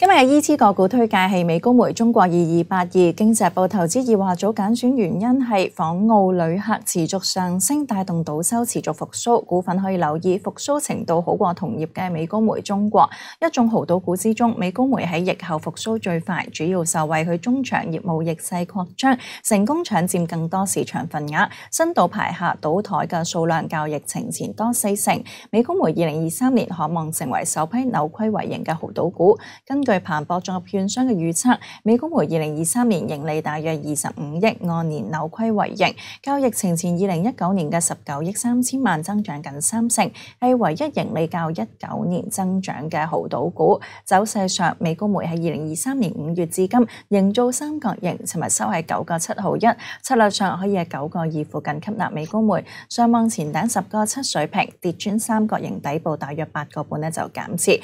今日依支个股推介系美高梅中国二二八二，经济报投资二话组拣选原因系访澳旅客持续上升，带动赌收持续复苏。股份可以留意复苏程度好过同业嘅美高梅中国。一众豪赌股之中，美高梅喺疫后复苏最快，主要受惠佢中长业务逆势扩张，成功抢占更多市场份额。新度排下赌台嘅数量较疫情前多四成。美高梅二零二三年可望成为首批扭亏为盈嘅豪赌股。跟。对彭博作券商嘅预测，美高梅二零二三年盈利大约二十五亿，按年扭亏为盈，交疫情前二零一九年嘅十九亿三千万增长近三成，系唯一盈利较一九年增长嘅豪赌股。走势上，美高梅喺二零二三年五月至今营造三角形，寻日收喺九个七毫一，策略上可以喺九个二附近吸纳美高梅。上望前頂十个七水平跌穿三角形底部大约八个半咧就减蚀。